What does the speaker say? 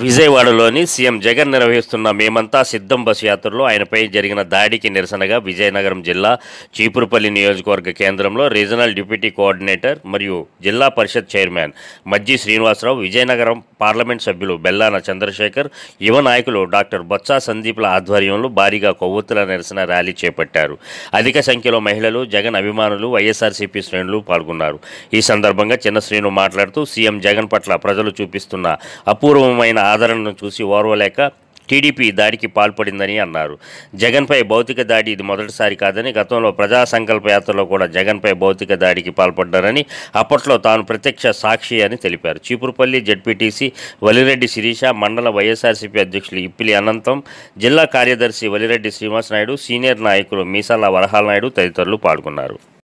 విజయవాడలోని సీఎం జగన్ నిర్వహిస్తున్న మేమంతా సిద్ధం బస్సు యాత్రలో ఆయనపై జరిగిన దాడికి నిరసనగా విజయనగరం జిల్లా చీపురుపల్లి నియోజకవర్గ కేంద్రంలో రీజనల్ డిప్యూటీ కోఆర్డినేటర్ మరియు జిల్లా పరిషత్ చైర్మన్ మజ్జి శ్రీనివాసరావు విజయనగరం పార్లమెంట్ సభ్యులు బెల్లాన చంద్రశేఖర్ యువ నాయకులు డాక్టర్ బొత్స సందీప్ల ఆధ్వర్యంలో భారీగా కొవ్వొత్తుల నిరసన ర్యాలీ చేపట్టారు అధిక సంఖ్యలో మహిళలు జగన్ అభిమానులు వైఎస్ఆర్సీపీ శ్రేణులు పాల్గొన్నారు ఈ సందర్భంగా చిన్న శ్రీను మాట్లాడుతూ సీఎం జగన్ పట్ల ప్రజలు చూపిస్తున్న అపూర్వమైన ఆదరణను చూసి ఓర్వలేక టీడీపీ దాడికి పాల్పడిందని అన్నారు జగన్పై భౌతిక దాడి ఇది మొదటిసారి కాదని గతంలో ప్రజా సంకల్ప యాత్రలో కూడా జగన్పై భౌతిక దాడికి పాల్పడ్డారని అప్పట్లో తాను ప్రత్యక్ష సాక్షి అని తెలిపారు చీపురుపల్లి జడ్పీటీసీ వలిరెడ్డి శిరీష మండల వైఎస్ఆర్సీపీ అధ్యక్షులు ఇప్పిలి అనంతం జిల్లా కార్యదర్శి వలిరెడ్డి శ్రీనివాస నాయుడు సీనియర్ నాయకులు మీసాల వరహాల నాయుడు తదితరులు పాల్గొన్నారు